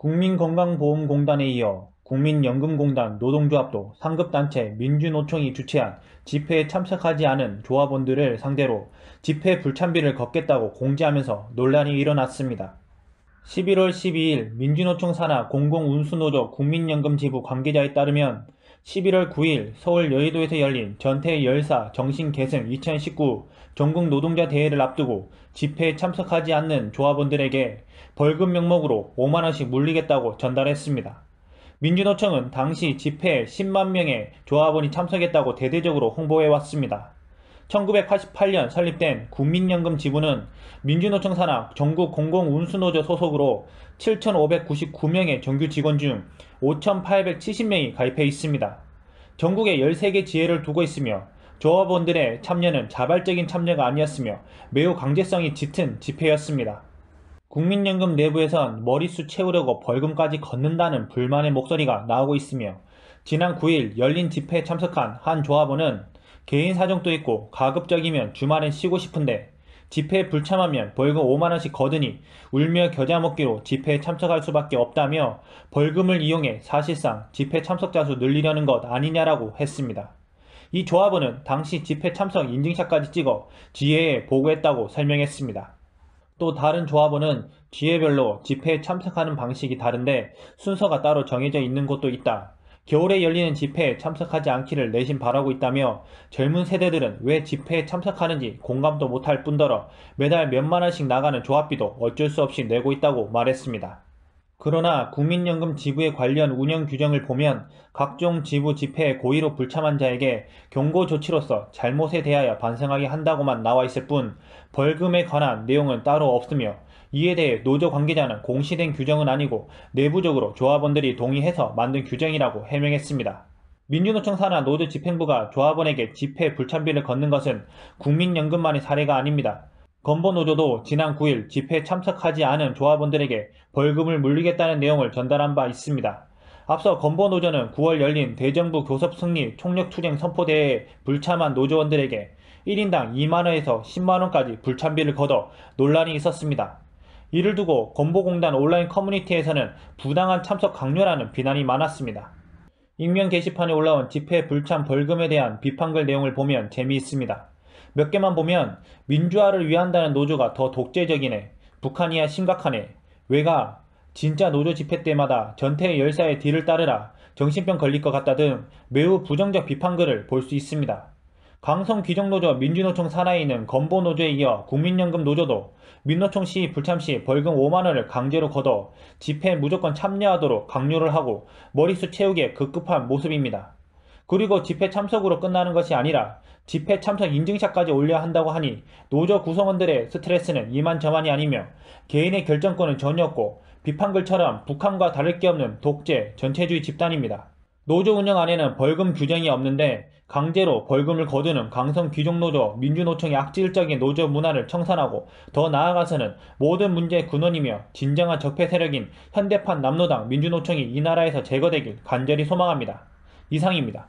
국민건강보험공단에 이어 국민연금공단 노동조합도 상급단체 민주노총이 주최한 집회에 참석하지 않은 조합원들을 상대로 집회 불참비를 걷겠다고 공지하면서 논란이 일어났습니다. 11월 12일 민주노총 산하 공공운수노조 국민연금지부 관계자에 따르면 11월 9일 서울 여의도에서 열린 전태 열사 정신계승 2019 전국 노동자 대회를 앞두고 집회에 참석하지 않는 조합원들에게 벌금 명목으로 5만원씩 물리겠다고 전달했습니다. 민주노총은 당시 집회에 10만 명의 조합원이 참석했다고 대대적으로 홍보해왔습니다. 1988년 설립된 국민연금 지부는 민주노총 산하 전국 공공운수노조 소속으로 7,599명의 정규 직원 중 5,870명이 가입해 있습니다. 전국에 13개 지회를 두고 있으며 조합원들의 참여는 자발적인 참여가 아니었으며 매우 강제성이 짙은 집회였습니다. 국민연금 내부에선 머릿수 채우려고 벌금까지 걷는다는 불만의 목소리가 나오고 있으며 지난 9일 열린 집회에 참석한 한 조합원은 개인 사정도 있고 가급적이면 주말엔 쉬고 싶은데 집회에 불참하면 벌금 5만원씩 거드니 울며 겨자먹기로 집회에 참석할 수밖에 없다며 벌금을 이용해 사실상 집회 참석자 수 늘리려는 것 아니냐라고 했습니다. 이 조합원은 당시 집회 참석 인증샷까지 찍어 지혜에 보고했다고 설명했습니다. 또 다른 조합원은 지혜별로 집회에 참석하는 방식이 다른데 순서가 따로 정해져 있는 곳도 있다. 겨울에 열리는 집회에 참석하지 않기를 내심 바라고 있다며 젊은 세대들은 왜 집회에 참석하는지 공감도 못할 뿐더러 매달 몇만 원씩 나가는 조합비도 어쩔 수 없이 내고 있다고 말했습니다. 그러나 국민연금 지부에 관련 운영 규정을 보면 각종 지부 집회에 고의로 불참한 자에게 경고 조치로서 잘못에 대하여 반성하게 한다고만 나와 있을 뿐 벌금에 관한 내용은 따로 없으며 이에 대해 노조 관계자는 공시된 규정은 아니고 내부적으로 조합원들이 동의해서 만든 규정이라고 해명했습니다. 민주노총 산하 노조 집행부가 조합원에게 집회 불참비를 걷는 것은 국민연금만의 사례가 아닙니다. 건보노조도 지난 9일 집회 참석하지 않은 조합원들에게 벌금을 물리겠다는 내용을 전달한 바 있습니다. 앞서 건보노조는 9월 열린 대정부 교섭 승리 총력투쟁 선포대회에 불참한 노조원들에게 1인당 2만원에서 10만원까지 불참비를 걷어 논란이 있었습니다. 이를 두고 건보공단 온라인 커뮤니티에서는 부당한 참석 강요라는 비난이 많았습니다. 익명 게시판에 올라온 집회 불참 벌금에 대한 비판글 내용을 보면 재미있습니다. 몇 개만 보면 민주화를 위한다는 노조가 더 독재적이네. 북한이야 심각하네. 왜가 진짜 노조 집회 때마다 전태의 열사의 뒤를 따르라. 정신병 걸릴 것 같다 등 매우 부정적 비판글을 볼 수 있습니다. 강성 귀정노조 민주노총 살아있는 건보노조에 이어 국민연금노조도 민노총 시 불참 시 벌금 5만원을 강제로 걷어 집회에 무조건 참여하도록 강요를 하고 머릿수 채우기에 급급한 모습입니다. 그리고 집회 참석으로 끝나는 것이 아니라 집회 참석 인증샷까지 올려야 한다고 하니 노조 구성원들의 스트레스는 이만저만이 아니며 개인의 결정권은 전혀 없고 비판글처럼 북한과 다를 게 없는 독재 전체주의 집단입니다. 노조 운영 안에는 벌금 규정이 없는데 강제로 벌금을 거두는 강성 귀족노조 민주노총의 악질적인 노조 문화를 청산하고 더 나아가서는 모든 문제의 근원이며 진정한 적폐 세력인 현대판 남노당 민주노총이 이 나라에서 제거되길 간절히 소망합니다. 이상입니다.